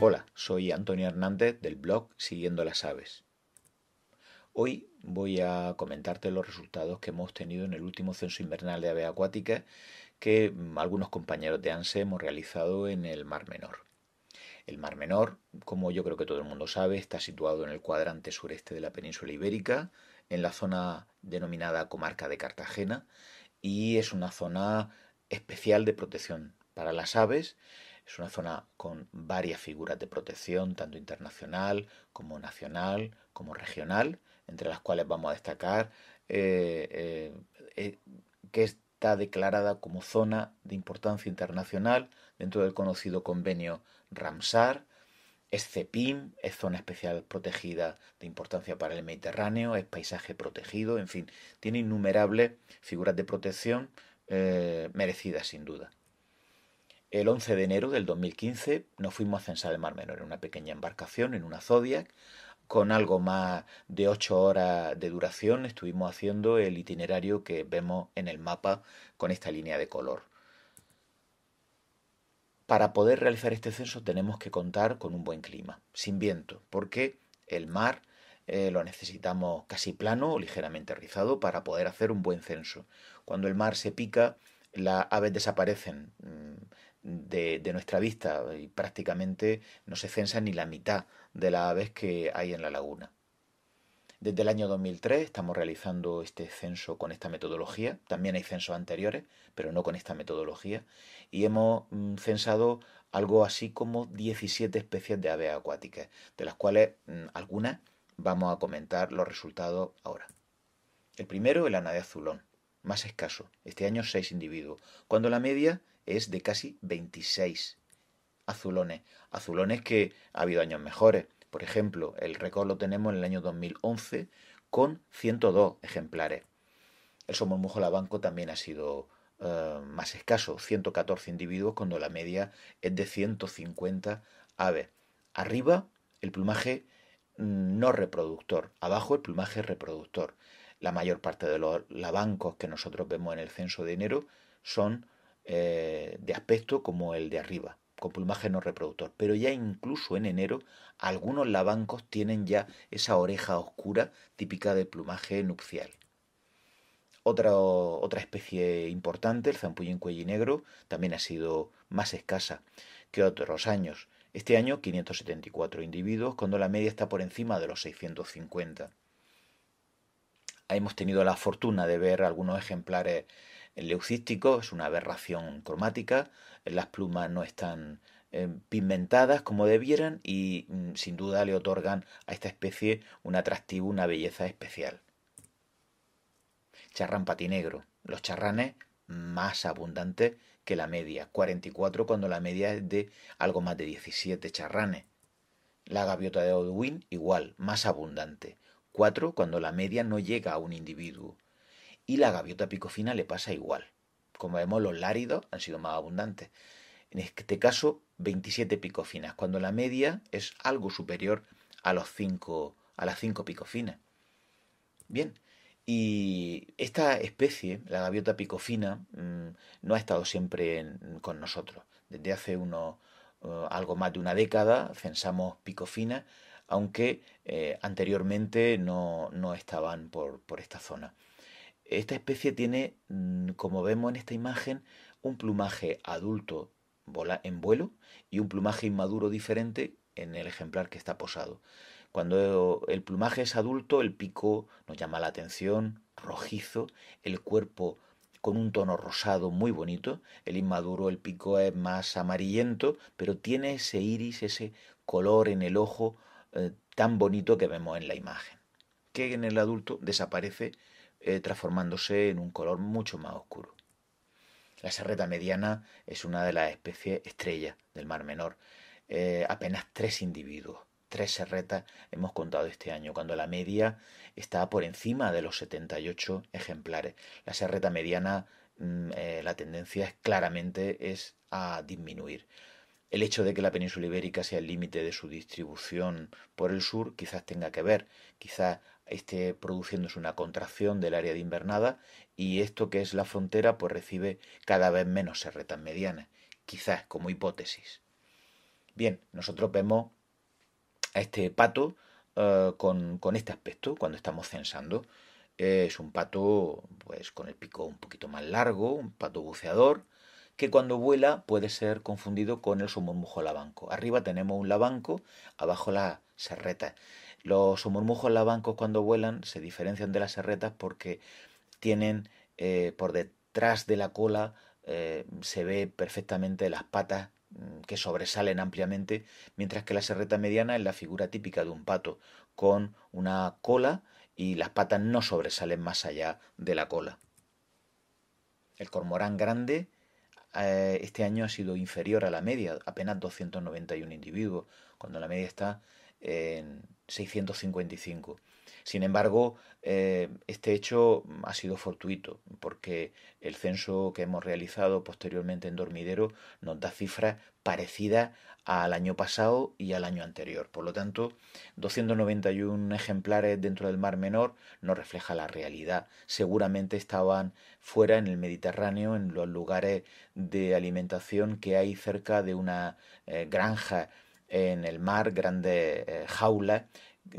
Hola, soy Antonio Hernández del blog Siguiendo las Aves. Hoy voy a comentarte los resultados que hemos tenido en el último censo invernal de aves acuática que algunos compañeros de ANSE hemos realizado en el Mar Menor. El Mar Menor, como yo creo que todo el mundo sabe, está situado en el cuadrante sureste de la península ibérica, en la zona denominada comarca de Cartagena, y es una zona especial de protección para las aves es una zona con varias figuras de protección, tanto internacional como nacional, como regional, entre las cuales vamos a destacar eh, eh, eh, que está declarada como zona de importancia internacional dentro del conocido convenio Ramsar, es CEPIM, es zona especial protegida de importancia para el Mediterráneo, es paisaje protegido, en fin, tiene innumerables figuras de protección merecidas sin duda. El 11 de enero del 2015 nos fuimos a censar el Mar Menor en una pequeña embarcación, en una Zodiac, con algo más de 8 horas de duración estuvimos haciendo el itinerario que vemos en el mapa con esta línea de color. Para poder realizar este censo tenemos que contar con un buen clima, sin viento, porque el mar eh, lo necesitamos casi plano o ligeramente rizado para poder hacer un buen censo. Cuando el mar se pica, las aves desaparecen, mm, de, nuestra vista y prácticamente no se censan ni la mitad de las aves que hay en la laguna. Desde el año 2003 estamos realizando este censo con esta metodología. También hay censos anteriores, pero no con esta metodología. Y hemos mm, censado algo así como 17 especies de aves acuáticas, de las cuales mm, algunas vamos a comentar los resultados ahora. El primero, el de azulón, más escaso. Este año 6 individuos, cuando la media es de casi 26 azulones. Azulones que ha habido años mejores. Por ejemplo, el récord lo tenemos en el año 2011 con 102 ejemplares. El somormujo labanco también ha sido eh, más escaso, 114 individuos cuando la media es de 150 aves. Arriba el plumaje mm, no reproductor, abajo el plumaje reproductor. La mayor parte de los labancos que nosotros vemos en el censo de enero son eh, de aspecto como el de arriba, con plumaje no reproductor. Pero ya incluso en enero algunos lavancos tienen ya esa oreja oscura típica del plumaje nupcial. Otra, otra especie importante, el zampullín cuellinegro, también ha sido más escasa que otros años. Este año 574 individuos, cuando la media está por encima de los 650. Hemos tenido la fortuna de ver algunos ejemplares el leucístico es una aberración cromática, las plumas no están eh, pigmentadas como debieran y mm, sin duda le otorgan a esta especie un atractivo, una belleza especial. Charrán patinegro. Los charranes más abundantes que la media, 44 cuando la media es de algo más de 17 charranes. La gaviota de Odwin igual, más abundante, 4 cuando la media no llega a un individuo. Y la gaviota picofina le pasa igual. Como vemos, los láridos han sido más abundantes. En este caso, 27 picofinas, cuando la media es algo superior a, los cinco, a las 5 picofinas. Bien, y esta especie, la gaviota picofina, mm, no ha estado siempre con nosotros. Desde hace eh, algo más de una década censamos fina aunque eh, anteriormente no, estaban por esta zona. Esta especie tiene, mm, como vemos en esta imagen, un plumaje adulto en vuelo y un plumaje inmaduro diferente en el ejemplar que está posado. Cuando el plumaje es adulto, el pico nos llama la atención, rojizo, el cuerpo con un tono rosado muy bonito, el inmaduro, el pico es más amarillento, pero tiene ese iris, ese color en el ojo eh, tan bonito que vemos en la imagen, que en el adulto desaparece eh, transformándose en un color mucho más oscuro. La serreta mediana es una de las especies estrella del Mar Menor. Eh, apenas tres individuos, tres serretas hemos contado este año, cuando la media está por encima de los 78 ejemplares. La serreta mediana, mm, eh, la tendencia es claramente es a disminuir. El hecho de que la península ibérica sea el límite de su distribución por el sur quizás tenga que ver, quizás esté produciéndose una contracción del área de invernada y esto que es la frontera pues recibe cada vez menos serretas medianas, quizás como hipótesis. Bien, nosotros vemos a este pato eh, con, este aspecto cuando estamos censando. es un pato pues con el pico un poquito más largo, un pato buceador, que cuando vuela puede ser confundido con el sumormujo labanco. Arriba tenemos un labanco, abajo la serreta. Los sumormujos lavancos, cuando vuelan se diferencian de las serretas porque tienen eh, por detrás de la cola eh, se ve perfectamente las patas mm, que sobresalen ampliamente, mientras que la serreta mediana es la figura típica de un pato, con una cola y las patas no sobresalen más allá de la cola. El cormorán grande eh, este año ha sido inferior a la media, apenas 291 individuos, cuando la media está en 655. Sin embargo, eh, este hecho ha sido fortuito, porque el censo que hemos realizado posteriormente en Dormidero nos da cifras parecidas al año pasado y al año anterior. Por lo tanto, 291 ejemplares dentro del Mar Menor no refleja la realidad. Seguramente estaban fuera en el Mediterráneo, en los lugares de alimentación que hay cerca de una eh, granja en el mar grande eh, jaula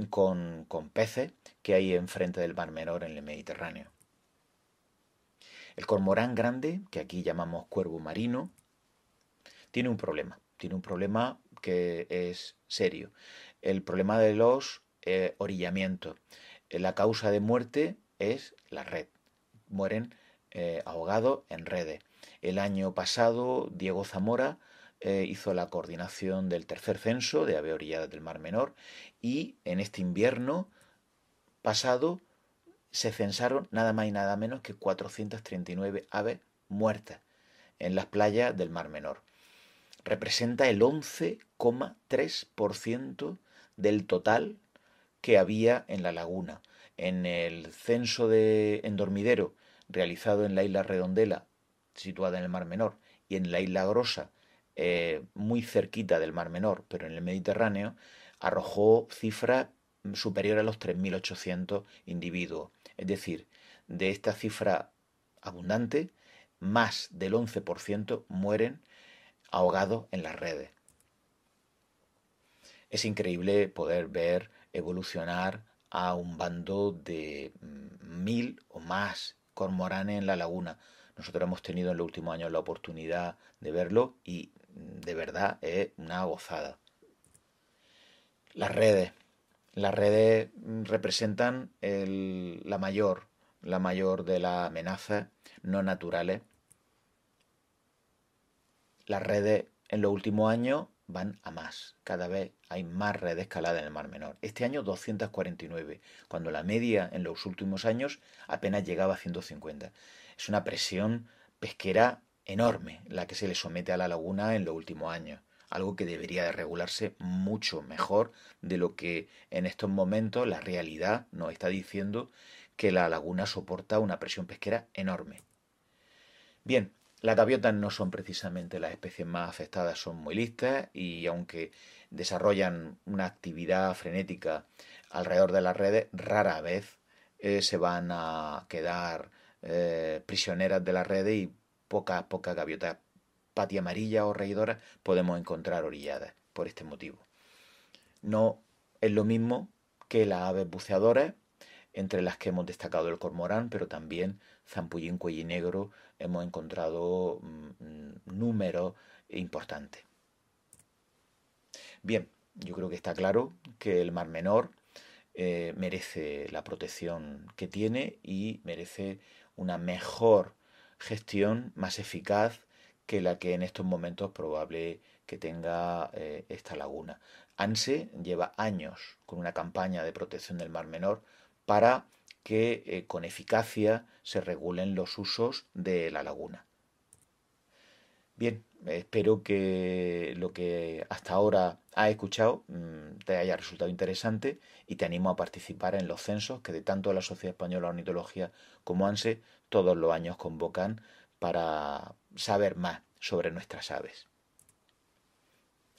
con, peces que hay enfrente del Mar Menor en el Mediterráneo. El cormorán grande, que aquí llamamos cuervo marino, tiene un problema, tiene un problema que es serio, el problema de los eh, orillamientos. Eh, la causa de muerte es la red. Mueren ahogados en redes. El año pasado, Diego Zamora eh, hizo la coordinación del tercer censo de orillada del Mar Menor y en este invierno pasado se censaron nada más y nada menos que 439 aves muertas en las playas del Mar Menor. Representa el 11,3% del total que había en la laguna. En el censo de Endormidero, realizado en la isla Redondela, situada en el Mar Menor, y en la isla Grosa, eh, muy cerquita del Mar Menor, pero en el Mediterráneo, arrojó cifras superiores a los 3.800 individuos. Es decir, de esta cifra abundante, más del 11% mueren ahogados en las redes. Es increíble poder ver evolucionar a un bando de mm, mil o más cormoranes en la laguna. Nosotros hemos tenido en los últimos años la oportunidad de verlo y de verdad es una gozada. Las redes. Las redes representan la mayor, la mayor de las amenazas no naturales. Las redes en los últimos años van a más. Cada vez hay más redes escaladas en el Mar Menor. Este año 249, cuando la media en los últimos años apenas llegaba a 150. Es una presión pesquera enorme la que se le somete a la laguna en los últimos años, algo que debería de regularse mucho mejor de lo que en estos momentos la realidad nos está diciendo que la laguna soporta una presión pesquera enorme. Bien, las gaviotas no son precisamente las especies más afectadas, son muy listas y aunque desarrollan una actividad frenética alrededor de las redes, rara vez eh, se van a quedar eh, prisioneras de las redes y poca pocas gaviotas amarilla o reidora podemos encontrar orilladas por este motivo. No es lo mismo que las aves buceadoras, entre las que hemos destacado el cormorán, pero también zampullín cuellinegro, hemos encontrado mm, mm, números importantes. Bien, yo creo que está claro que el Mar Menor eh, merece la protección que tiene y merece una mejor gestión más eficaz que la que en estos momentos probable que tenga eh, esta laguna. ANSE lleva años con una campaña de protección del Mar Menor para que eh, con eficacia se regulen los usos de la laguna. Bien, espero que lo que hasta ahora ha escuchado mm, te haya resultado interesante y te animo a participar en los censos que de tanto la Sociedad Española de Ornitología como ANSE todos los años convocan para saber más sobre nuestras aves.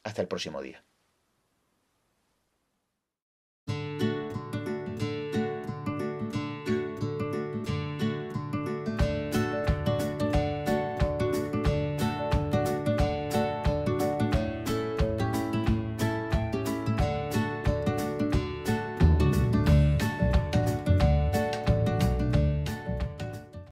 Hasta el próximo día.